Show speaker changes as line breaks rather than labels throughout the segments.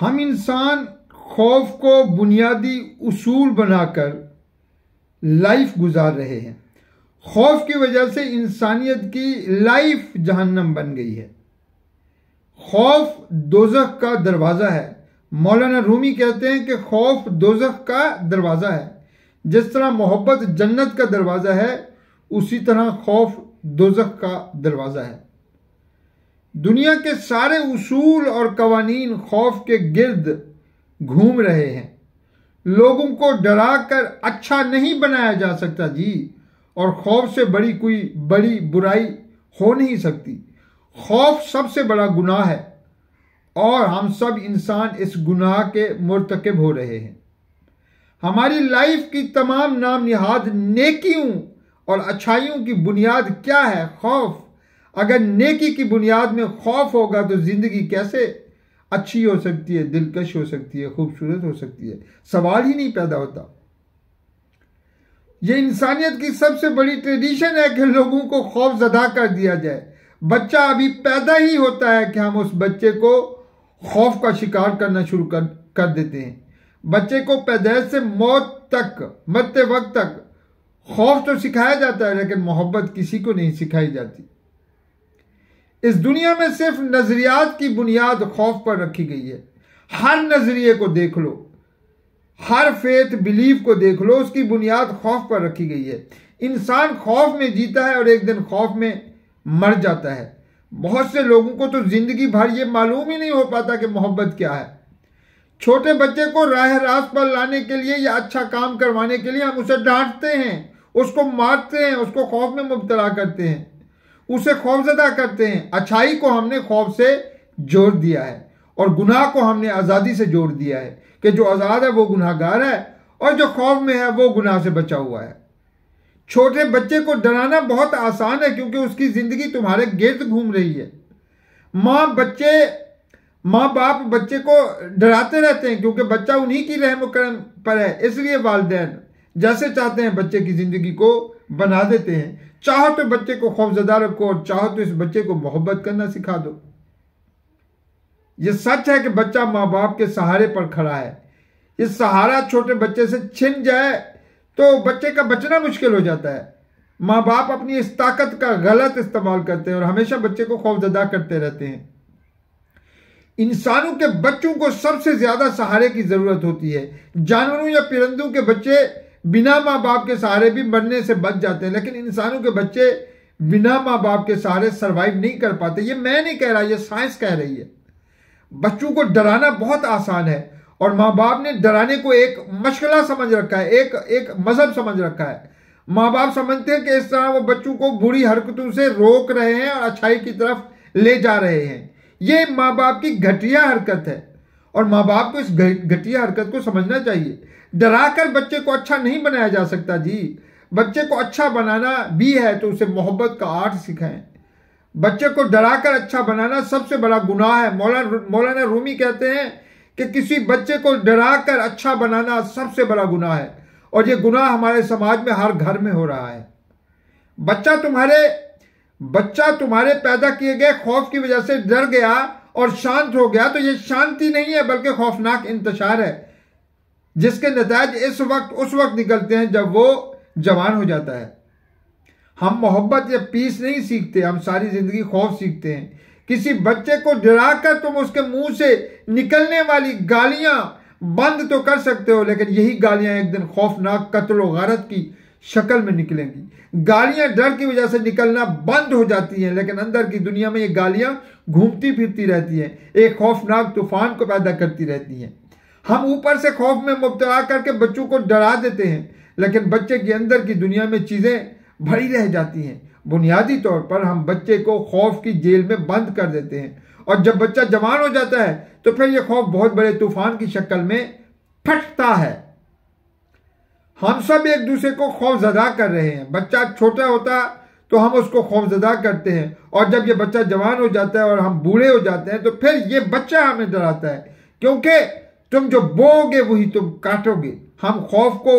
हम इंसान खौफ को बुनियादी उसूल बनाकर लाइफ गुजार रहे हैं खौफ की वजह से इंसानियत की लाइफ जहन्नम बन गई है खौफ दोजख का दरवाज़ा है मौलाना रूमी कहते हैं कि खौफ दोजख का दरवाज़ा है जिस तरह मोहब्बत जन्नत का दरवाज़ा है उसी तरह खौफ दोजख का दरवाज़ा है दुनिया के सारे उसूल और कवानीन खौफ के गिर्द घूम रहे हैं लोगों को डरा कर अच्छा नहीं बनाया जा सकता जी और खौफ से बड़ी कोई बड़ी बुराई हो नहीं सकती खौफ सबसे बड़ा गुनाह है और हम सब इंसान इस गुनाह के मरतकब हो रहे हैं हमारी लाइफ की तमाम नाम निहाद नेकियों और अच्छाइयों की बुनियाद क्या है खौफ अगर नेकी की बुनियाद में खौफ होगा तो ज़िंदगी कैसे अच्छी हो सकती है दिलकश हो सकती है खूबसूरत हो सकती है सवाल ही नहीं पैदा होता यह इंसानियत की सबसे बड़ी ट्रेडिशन है कि लोगों को खौफ जदा कर दिया जाए बच्चा अभी पैदा ही होता है कि हम उस बच्चे को खौफ का शिकार करना शुरू कर कर देते हैं बच्चे को पैदाइश से मौत तक मरते वक्त तक खौफ तो सिखाया जाता है लेकिन मोहब्बत किसी को नहीं सिखाई जाती इस दुनिया में सिर्फ नज़रियात की बुनियाद खौफ पर रखी गई है हर नज़रिए को देख लो हर फेथ बिलीव को देख लो उसकी बुनियाद खौफ पर रखी गई है इंसान खौफ में जीता है और एक दिन खौफ में मर जाता है बहुत से लोगों को तो ज़िंदगी भर ये मालूम ही नहीं हो पाता कि मोहब्बत क्या है छोटे बच्चे को राह रास्त पर लाने के लिए या अच्छा काम करवाने के लिए हम उसे डांटते हैं उसको मारते हैं उसको खौफ में मुबतला करते हैं उसे खौफजदा करते हैं अच्छाई को हमने खौफ से जोड़ दिया है और गुनाह को हमने आज़ादी से जोड़ दिया है कि जो आज़ाद है वो गुनाहगार है और जो खौफ में है वो गुनाह से बचा हुआ है छोटे बच्चे को डराना बहुत आसान है क्योंकि उसकी ज़िंदगी तुम्हारे गिर्द घूम रही है माँ बच्चे माँ बाप बच्चे को डराते रहते हैं क्योंकि बच्चा उन्हीं की रहम करम पर है इसलिए वालदेन जैसे चाहते हैं बच्चे की ज़िंदगी को बना देते हैं चाहो तो बच्चे को खौफजदा रखो और चाहो तो इस बच्चे को मोहब्बत करना सिखा दो ये सच है कि बच्चा माँ बाप के सहारे पर खड़ा है ये सहारा छोटे बच्चे से छिन जाए तो बच्चे का बचना मुश्किल हो जाता है माँ बाप अपनी इस ताकत का गलत इस्तेमाल करते हैं और हमेशा बच्चे को खौफजदा करते रहते हैं इंसानों के बच्चों को सबसे ज्यादा सहारे की जरूरत होती है जानवरों या परिंदों के बच्चे बिना माँ बाप के सहारे भी मरने से बच जाते हैं लेकिन इंसानों के बच्चे बिना माँ बाप के सहारे सरवाइव नहीं कर पाते ये मैं नहीं कह रहा ये साइंस कह रही है बच्चों को डराना बहुत आसान है और माँ बाप ने डराने को एक मशगला समझ रखा है एक एक मजहब समझ रखा है माँ बाप समझते हैं कि इस तरह वो बच्चों को बुरी हरकतों से रोक रहे हैं और अच्छाई की तरफ ले जा रहे हैं ये माँ बाप की घटिया हरकत है और माँ बाप को इस घटिया हरकत को समझना चाहिए डराकर बच्चे को अच्छा नहीं बनाया जा सकता जी बच्चे को अच्छा बनाना भी है तो उसे मोहब्बत का आर्ट सिखाएं बच्चे को डराकर अच्छा बनाना सबसे बड़ा गुनाह है मौला मौलाना रूमी कहते हैं कि किसी बच्चे को डराकर अच्छा बनाना सबसे बड़ा गुनाह है और ये गुनाह हमारे समाज में हर घर में हो रहा है बच्चा तुम्हारे बच्चा तुम्हारे पैदा किए गए खौफ की वजह से डर गया और शांत हो गया तो ये शांति नहीं है बल्कि खौफनाक इंतशार है जिसके नतज इस वक्त उस वक्त निकलते हैं जब वो जवान हो जाता है हम मोहब्बत या पीस नहीं सीखते हम सारी जिंदगी खौफ सीखते हैं किसी बच्चे को डरा कर तुम उसके मुंह से निकलने वाली गालियां बंद तो कर सकते हो लेकिन यही गालियां एक दिन खौफनाक कत्ल गारत की शक्ल में निकलेंगी गालियां डर की वजह से निकलना बंद हो जाती हैं लेकिन अंदर की दुनिया में ये गालियां घूमती फिरती रहती हैं एक खौफनाक तूफान को पैदा करती रहती हैं हम ऊपर से खौफ में मुबतला करके बच्चों को डरा देते हैं लेकिन बच्चे के अंदर की दुनिया में चीज़ें भरी रह जाती हैं बुनियादी तौर पर हम बच्चे को खौफ की जेल में बंद कर देते हैं और जब बच्चा जवान हो जाता है तो फिर यह खौफ बहुत बड़े तूफान की शक्ल में फटता है हम सब एक दूसरे को खौफजदा कर रहे हैं बच्चा छोटा होता तो हम उसको खौफजदा करते हैं और जब यह बच्चा जवान हो जाता है और हम बूढ़े हो जाते हैं तो फिर ये बच्चा हमें डराता है क्योंकि तुम जो बोगे वही तुम काटोगे हम खौफ को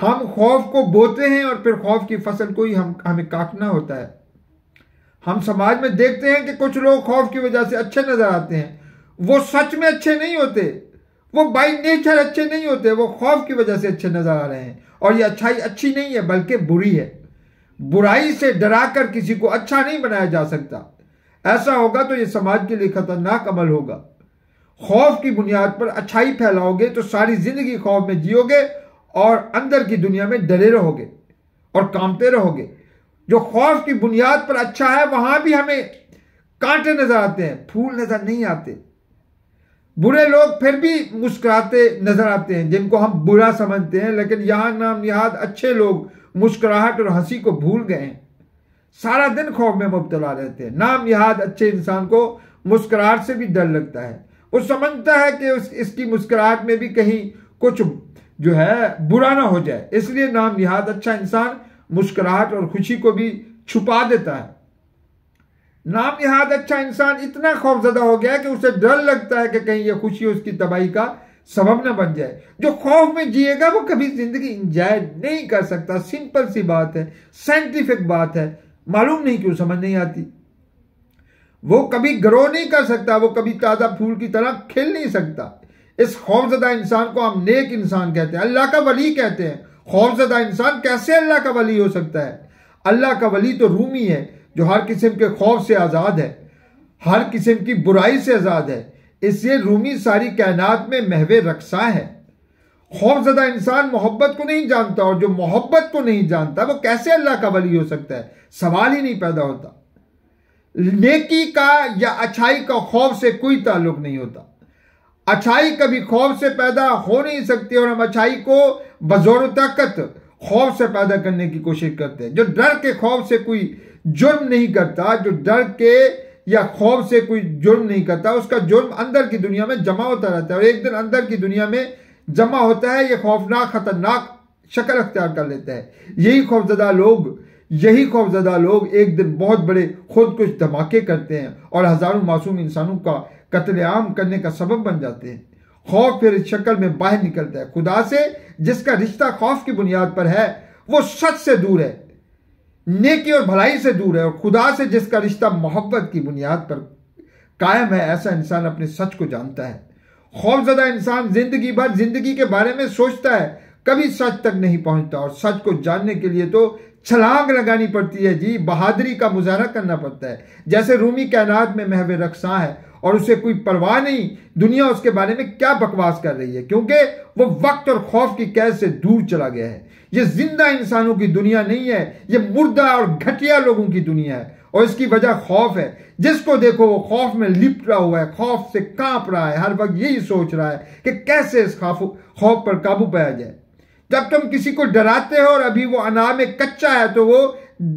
हम खौफ को बोते हैं और फिर खौफ की फसल को ही हम हमें काटना होता है हम समाज में देखते हैं कि कुछ लोग खौफ की वजह से अच्छे नजर आते हैं वो सच में अच्छे नहीं होते वो बाई नेचर अच्छे नहीं होते वो खौफ की वजह से अच्छे नजर आ रहे हैं और ये अच्छाई अच्छी नहीं है बल्कि बुरी है बुराई से डरा कर किसी को अच्छा नहीं बनाया जा सकता ऐसा होगा तो ये समाज के लिए खतरनाक अमल होगा खौफ की बुनियाद पर अच्छाई फैलाओगे तो सारी जिंदगी खौफ में जियोगे और अंदर की दुनिया में डरे रहोगे और कामते रहोगे जो खौफ की बुनियाद पर अच्छा है वहां भी हमें कांटे नजर आते हैं फूल नजर नहीं आते बुरे लोग फिर भी मुस्कुराते नजर आते हैं जिनको हम बुरा समझते हैं लेकिन यहां नाम निहाद अच्छे लोग मुस्कुराहट और हंसी को भूल गए हैं सारा दिन खौफ में मुबतला रहते हैं नाम निहाद अच्छे इंसान को मुस्कुराहट से भी डर लगता है वो समझता है कि उस इसकी मुस्कुराहट में भी कहीं कुछ जो है बुरा ना हो जाए इसलिए नाम निहाद अच्छा इंसान मुस्कुराहट और खुशी को भी छुपा देता है नाम निहाद अच्छा इंसान इतना खौफजदा हो गया कि उसे डर लगता है कि कहीं ये खुशी उसकी तबाही का सबब ना बन जाए जो खौफ में जिएगा वो कभी जिंदगी इंजॉय नहीं कर सकता सिंपल सी बात है साइंटिफिक बात है मालूम नहीं क्यों समझ नहीं आती वो कभी ग्रो नहीं कर सकता वो कभी ताज़ा फूल की तरह खिल नहीं सकता इस खौफजदा इंसान को हम नेक इंसान कहते हैं अल्लाह का वली कहते हैं खौफजदा इंसान कैसे अल्लाह का वली हो सकता है अल्लाह का वली तो रूमी है जो हर किस्म के खौफ से आज़ाद है हर किस्म की बुराई से आज़ाद है इसलिए रूमी सारी कायनात में महवे रक्सा है खौफजदा इंसान मोहब्बत को नहीं जानता और जो मोहब्बत को नहीं जानता वो कैसे अल्लाह का वली हो सकता है सवाल ही नहीं पैदा होता नेकी का या अच्छाई का खौफ से कोई ताल्लुक नहीं होता अच्छाई कभी खौफ से पैदा हो नहीं सकती और हम अच्छाई को बजोर ताकत खौफ से पैदा करने की कोशिश करते हैं जो डर के खौफ से कोई जुर्म नहीं करता जो डर के या खौफ से कोई जुर्म नहीं करता उसका जुर्म अंदर की दुनिया में जमा होता रहता है और एक दिन अंदर की दुनिया में जमा होता है यह खौफनाक खतरनाक शक्ल अख्तियार कर लेता है यही खौफजदा लोग यही खौफजदा लोग एक दिन बहुत बड़े खुद कुछ धमाके करते हैं और हज़ारों मासूम इंसानों का कत्लेआम करने का सबब बन जाते हैं खौफ फिर इस शक्ल में बाहर निकलता है खुदा से जिसका रिश्ता खौफ की बुनियाद पर है वो सच से दूर है नेकी और भलाई से दूर है और खुदा से जिसका रिश्ता मोहब्बत की बुनियाद पर कायम है ऐसा इंसान अपने सच को जानता है खौफजदा इंसान जिंदगी भर जिंदगी के बारे में सोचता है कभी सच तक नहीं पहुंचता और सच को जानने के लिए तो छलांग लगानी पड़ती है जी बहादुरी का मुजाहरा करना पड़ता है जैसे रूमी कायनात में महव रक्सा है और उसे कोई परवाह नहीं दुनिया उसके बारे में क्या बकवास कर रही है क्योंकि वो वक्त और खौफ की कैद से दूर चला गया है ये जिंदा इंसानों की दुनिया नहीं है ये मुर्दा और घटिया लोगों की दुनिया है और इसकी वजह खौफ है जिसको देखो वो खौफ में लिपट रहा हुआ है खौफ से कांप रहा है हर वक्त यही सोच रहा है कि कैसे इस खौफ खौफ पर काबू पाया जाए जब तुम किसी को डराते हो और अभी वो अना में कच्चा है तो वो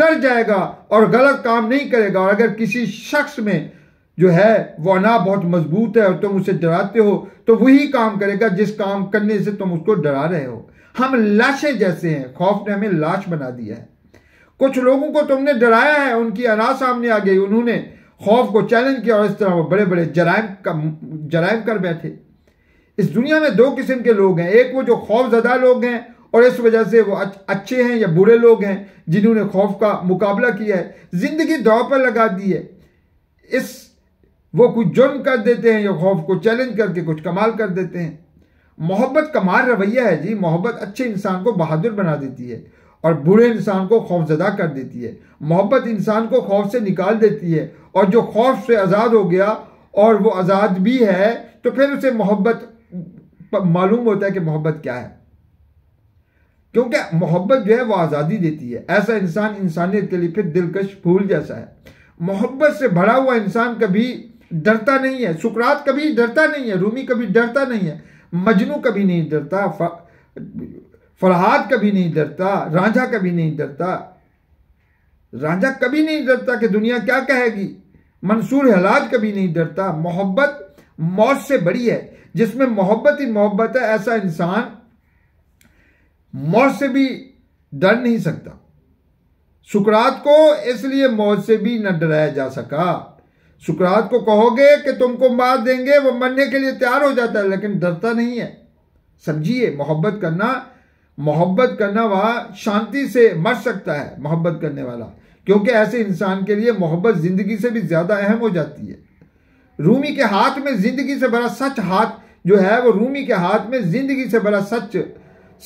डर जाएगा और गलत काम नहीं करेगा और अगर किसी शख्स में जो है वो अना बहुत मजबूत है और तुम उसे डराते हो तो वही काम करेगा जिस काम करने से तुम उसको डरा रहे हो हम लाशें जैसे हैं खौफ ने हमें लाश बना दिया है कुछ लोगों को तुमने डराया है उनकी अना सामने आ गई उन्होंने खौफ को चैलेंज किया और इस तरह वो बड़े बड़े जराय जराय कर बैठे इस दुनिया में दो किस्म के लोग हैं एक वो जो खौफजदा लोग हैं और इस वजह से वो अच्छे हैं या बुरे लोग हैं जिन्होंने खौफ का मुकाबला किया है ज़िंदगी दौ पर लगा दी है इस वो कुछ जुर्म कर देते हैं या खौफ को चैलेंज करके कुछ कमाल कर देते हैं मोहब्बत कमाल रवैया है जी मोहब्बत अच्छे इंसान को बहादुर बना देती है और बुरे इंसान को खौफजदा कर देती है मोहब्बत इंसान को खौफ से निकाल देती है और जो खौफ से आज़ाद हो गया और वो आज़ाद भी है तो फिर उसे मोहब्बत मालूम होता है कि मोहब्बत क्या है क्योंकि मोहब्बत जो है वो आज़ादी देती है ऐसा इंसान इंसानियत के लिए फिर दिलकश फूल जैसा है मोहब्बत से भरा हुआ इंसान कभी डरता नहीं है सुकरात कभी डरता नहीं है रूमी कभी डरता नहीं है मजनू कभी नहीं डरता फरहाद कभी नहीं डरता रांझा कभी नहीं डरता रांझा कभी नहीं डरता कि दुनिया क्या कहेगी मंसूर हलाज कभी नहीं डरता मोहब्बत मौत से बड़ी है जिसमें मोहब्बत ही मोहब्बत है ऐसा इंसान मौत से भी डर नहीं सकता सुकरात को इसलिए मौत से भी न डराया जा सका सुकरात को कहोगे कि तुमको मार देंगे वो मरने के लिए तैयार हो जाता है लेकिन डरता नहीं है समझिए मोहब्बत करना मोहब्बत करना वह शांति से मर सकता है मोहब्बत करने वाला क्योंकि ऐसे इंसान के लिए मोहब्बत जिंदगी से भी ज्यादा अहम हो जाती है रूमी के हाथ में जिंदगी से बड़ा सच हाथ जो है वो रूमी के हाथ में जिंदगी से बड़ा सच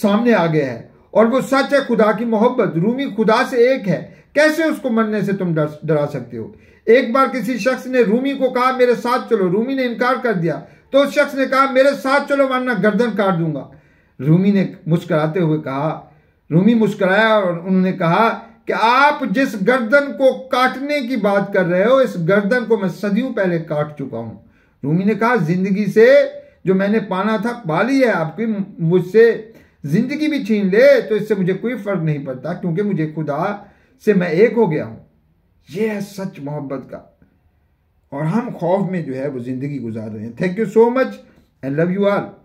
सामने आ गया है और वो सच है खुदा की मोहब्बत रूमी खुदा से एक है कैसे उसको मरने से तुम डरा सकते हो एक बार किसी शख्स ने रूमी को कहा मेरे साथ चलो रूमी ने इनकार कर दिया तो उस शख्स ने कहा मेरे साथ चलो वरना गर्दन काट दूंगा रूमी ने मुस्कराते हुए कहा रूमी मुस्कराया और उन्होंने कहा कि आप जिस गर्दन को काटने की बात कर रहे हो इस गर्दन को मैं सदियों पहले काट चुका हूं रूमी ने कहा जिंदगी से जो मैंने पाना था पा है आपकी मुझसे जिंदगी भी छीन ले तो इससे मुझे कोई फर्क नहीं पड़ता क्योंकि मुझे खुदा से मैं एक हो गया हूं यह है सच मोहब्बत का और हम खौफ में जो है वो ज़िंदगी गुजार रहे हैं thank you so much I love you all